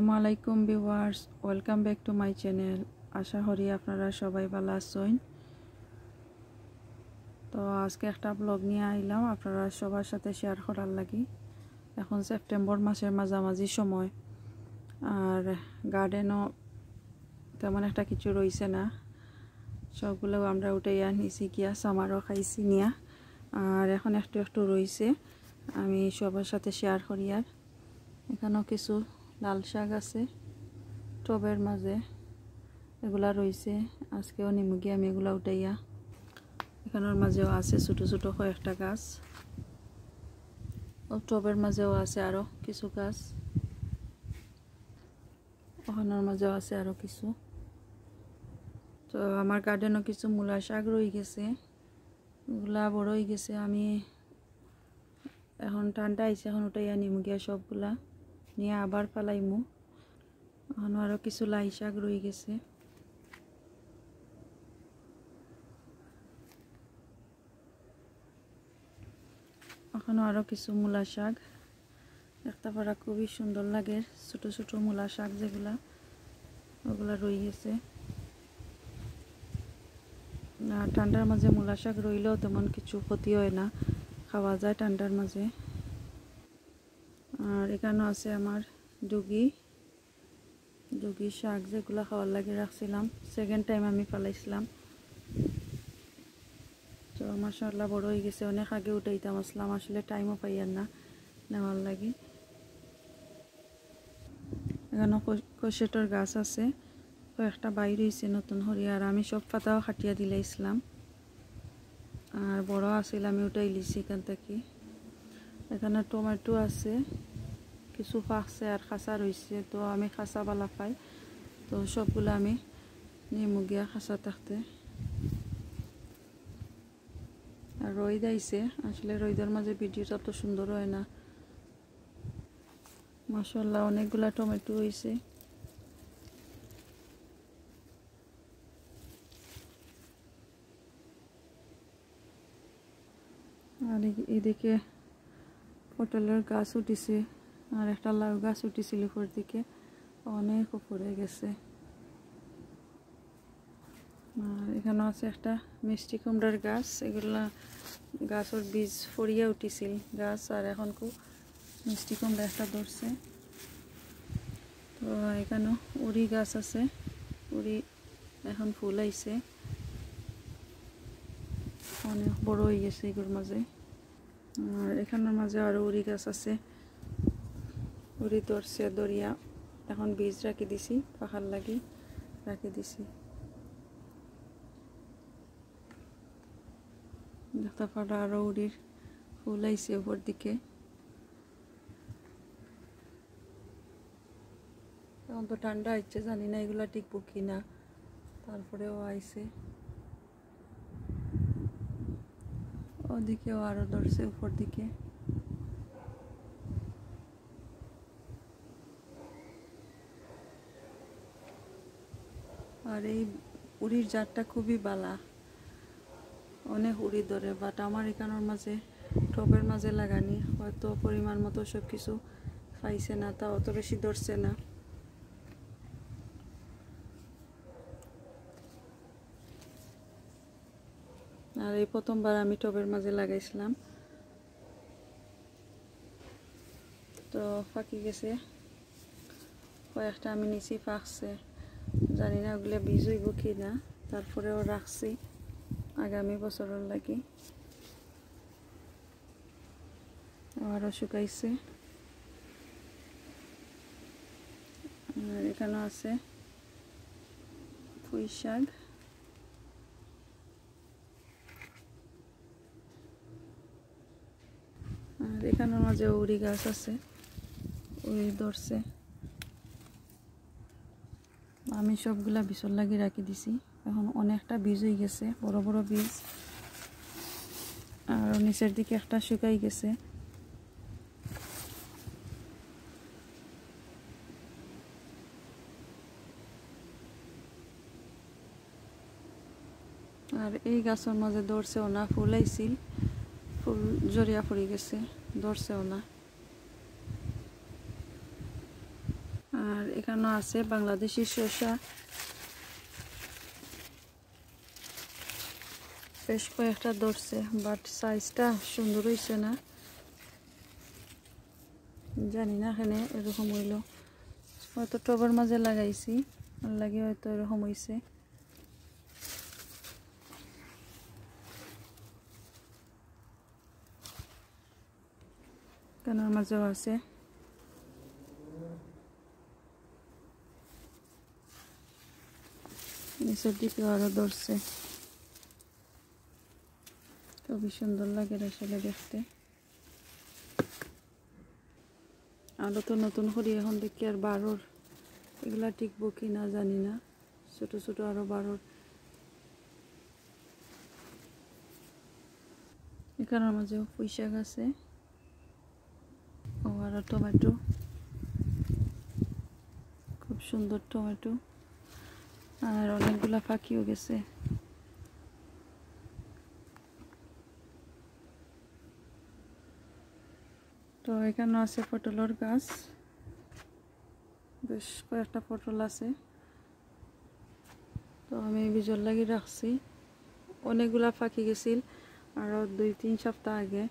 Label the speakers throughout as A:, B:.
A: আসসালামু আলাইকুম viewers welcome back to my channel আশা করি আপনারা সবাই ভালো আছেন তো আজকে একটা ব্লগ নিয়ে আইলাম আপনারা সবার সাথে শেয়ার করার লাগি এখন সেপ্টেম্বর মাসের মাঝামাঝি সময় আর গার্ডেনও তেমন একটা কিছু রইছে না সবগুলো আমরা উঠে ইয়া নিছি গিয়া সামারও খাইছি নিয়া আর এখন একটু একটু রইছে আমি সবার সাথে শেয়ার করি আর এখানেও কিছু লাল শাক আছে টবের মাঝে এগুলা রয়েছে আজকেও নিমুগি আমি এগুলা উঠাইয়া এখানের মাঝেও আছে ছোট ছোট কয়েকটা গাছ টবের মাঝেও আছে আরও কিছু গাছ ওখানের মাঝেও আছে আরও কিছু তো আমার গার্ডেনও কিছু মূলা শাক রয়ে গেছে এগুলা বড় হয়ে গেছে আমি এখন ঠান্ডা আইসে এখন উঠাইয়া নিমুগিয়া সবগুলা নিয়ে আবার পালাইমু এখন আরও কিছু লাই শাক রয়ে গেছে এখনও আরও কিছু মূলা শাক একটা পারা খুবই সুন্দর লাগে ছোট ছোট মূলা শাক যেগুলা ওগুলা রয়ে গেছে ঠান্ডার মাঝে মূলা শাক রইলেও তেমন কিছু ক্ষতি হয় না খাওয়া যায় ঠান্ডার মাঝে আর এখানেও আছে আমার ডুগি ডুগি শাক যেগুলো খাওয়ার লাগে রাখছিলাম সেকেন্ড টাইম আমি ফেলাইছিলাম তো মাসাল্লাহ বড় হয়ে গেছে অনেক আগে উঠাইতাম আসলাম আসলে টাইমও পাই আর না নেওয়ার লাগে এখানে কষেটোর গাছ আছে কয়েকটা বাইর হয়েছে নতুন হরি আর আমি সব পাতাও খাটিয়া দিলাইছিলাম আর বড় আছিল আমি উঠাই লিছি এখান থেকে এখানে টমেটো আছে কিছু ফাঁকছে আর খাঁচা রয়েছে তো আমি খাঁচা বালা পাই তো সবগুলো আমি গিয়া খাঁচা থাকতে আর রোদ আইসে আসলে রোদের মাঝে ভিডিওটা তো সুন্দর হয় না মাসাল্লাহ অনেকগুলা টমেটো হয়েছে আর এদিকে পটলের গাছ উঠেছে আর একটা লাউ গাছ উঠেছিল উপর দিকে অনেক উপরে গেছে আর এখানেও আছে একটা মিষ্টি কুমড়ার গাছ এগুলা গাছের বীজ ফরিয়া উঠিছিল গাছ আর এখন খুব মিষ্টি কুমড়া একটা ধরছে তো এখানেও উড়ি গাছ আছে উড়ি এখন ফুল আইছে অনেক বড় হয়ে গেছে এগুলোর মাঝে আর এখানের মাঝে আরও উড়ি গাছ আছে উড়ি দরছে দরিয়া এখন বীজ রাখি দিছি পাখার লাগি রাখি দিছি দেখতে পারা আরও উড়ির ফুল আইছে উপর দিকে এখন তো ঠান্ডা হচ্ছে জানি না এগুলা টিকবো কি না তারপরেও আইছে ওদিকেও আরও দরছে উপর দিকে আর এই উড়ির জারটা খুবই বালা অনেক উড়ি ধরে বাট আমার এখানোর মাঝে টবের মাঝে লাগানি হয়তো পরিমাণ মতো সব কিছু পাইছে না তা অত বেশি ধরছে না আর এই প্রথমবার আমি টবের মাঝে লাগাইছিলাম তো ফাঁকি গেছে কয়েকটা আমি নিচেই ফাঁকছে জানি না ওগুলো বীজ হইব কি না তারপরেও রাখছি আগামী বছরের লাগি আবারও শুকাইছে আর এখানে আছে পুঁই শাক আর এখানের মাঝে উড়ি গাছ আছে উড়ি ধরছে আমি সবগুলা বিচল লাগি রাখি দিছি এখন অনেকটা বীজ হয়ে গেছে বড় বড় বীজ আর নিচের দিকে একটা শুকাই গেছে আর এই গাছের মাঝে দৌড়ছেও ওনা ফুল আইছিল ফুল জড়িয়া পড়ি গেছে দৌড়ছেও ওনা এখানে আছে বাংলাদেশি শসা বেশ কয়েকটা ধরছে বাট সাইজটা সুন্দর হয়েছে না জানি না এখানে এরকম হইল হয়তো টবের মাঝে লাগাইছি লাগে হয়তো এরকম হয়েছে কেনার মাঝেও আছে নিচের দিকে আরো ধরছে খুবই সুন্দর লাগে আসলে দেখতে আরও তো নতুন করি এখন দেখি আর বারোর এগুলা টিকবো কি না জানি না ছোট ছোট আরো বারোর এখানের মাঝেও পুঁই শাক আছে ও আর টমেটো খুব সুন্দর টমেটো আর অনেকগুলা ফাঁকিও গেছে তো এখানে আছে পটলের গাছ বেশ কয়েকটা পটল আছে তো আমি বিজল লাগি রাখছি অনেকগুলা ফাঁকি গেছিল আর দুই তিন সপ্তাহ আগে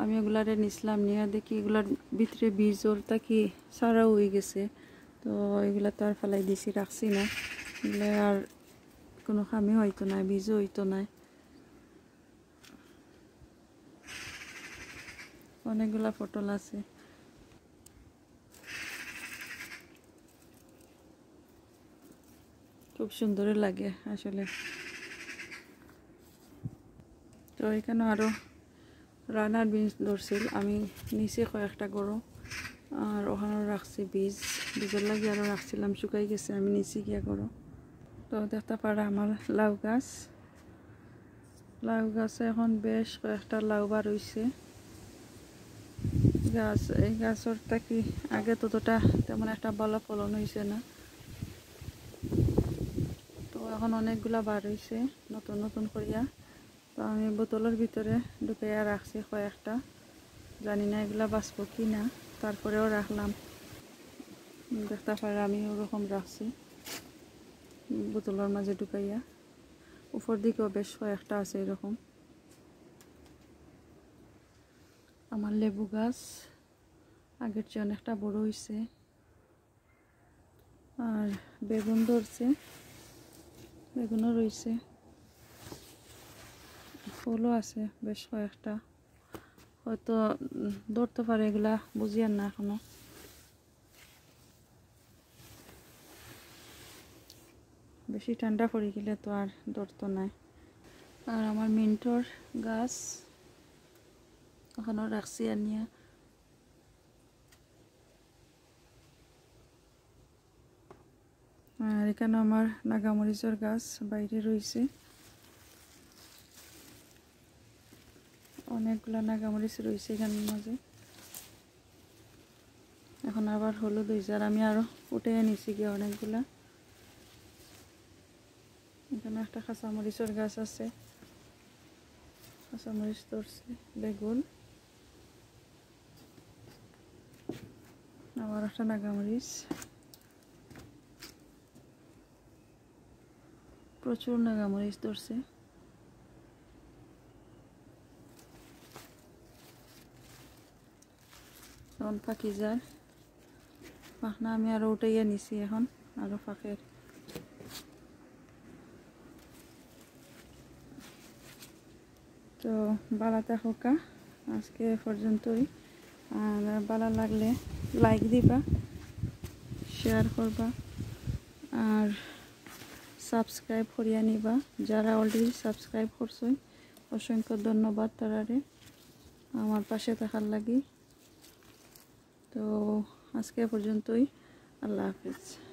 A: আমি ওগুলারে নিছিলাম নিয়ে দেখি এগুলার ভিতরে বীজ ওর কি সারা হয়ে গেছে তো এগুলা তো আর ফেলাই দিছি রাখছি না দিলে আর কোনো খামি হইতো নাই বীজও হইতো নাই অনেকগুলা পটল আছে খুব সুন্দরই লাগে আসলে তো এখানে আরও রানার বীজ ধরছিল আমি নিচে কয়েকটা করো আর ওখানেও রাখছি বীজ বীজের লাগে আরও রাখছিলাম শুকাই গেছে আমি নিচে গিয়া করো তো দেখতে পারে আমার লাউ গাছ লাউ গাছে এখন বেশ কয়েকটা লাউ বার হয়েছে গাছ এই গাছটা কি আগে ততটা তেমন একটা ভালো ফলন হয়েছে না তো এখন অনেকগুলা বার হয়েছে নতুন নতুন করিয়া তো আমি বোতলের ভিতরে ঢুকাইয়া রাখছি কয়েকটা জানি না এগুলা বাঁচব কি না তারপরেও রাখলাম দেখতে পারে আমি ওরকম রাখছি বোতলের মাঝে ঢুকাইয়া উপর দিকেও বেশ কয়েকটা আছে এরকম আমার লেবু গাছ আগের চেয়ে অনেকটা বড় হয়েছে আর বেগুন ধরছে বেগুনও রয়েছে ফুলও আছে বেশ কয়েকটা হয়তো ধরতে পারে এগুলা বুঝিয়ার না এখনো বেশি ঠান্ডা পড়ে গেলে তো আর ধরতো নাই আর আমার মিন্টর গাছ ওখানেও রাখছি আনিয়া আর এখানে আমার নাগামরিচর গাছ বাইরে রয়েছে অনেকগুলো নাগামরিচ রয়েছে এখানে মাঝে এখন আবার হলুদ হয়েছে আর আমি আরও উঠে নিয়েছি গিয়ে অনেকগুলা একটা কাঁচামরিচের গাছ আছে কাঁচামরিচ তরছে বেগুন আবার একটা নাগামরিচ প্রচুর নাগামরিচ তরছে এখন ফাঁকি যায় পাখনা আমি আরও উঠাইয়া নিছি এখন আরও ফাঁকের তো বালাতে হোকা আজকে পর্যন্তই আর বালা লাগলে লাইক দিবা শেয়ার করবা আর সাবস্ক্রাইব করিয়া নিবা যারা অলরেডি সাবস্ক্রাইব করছো অসংখ্য ধন্যবাদ তারারে আমার পাশে থাকার লাগি তো আজকে পর্যন্তই আল্লাহ হাফিজ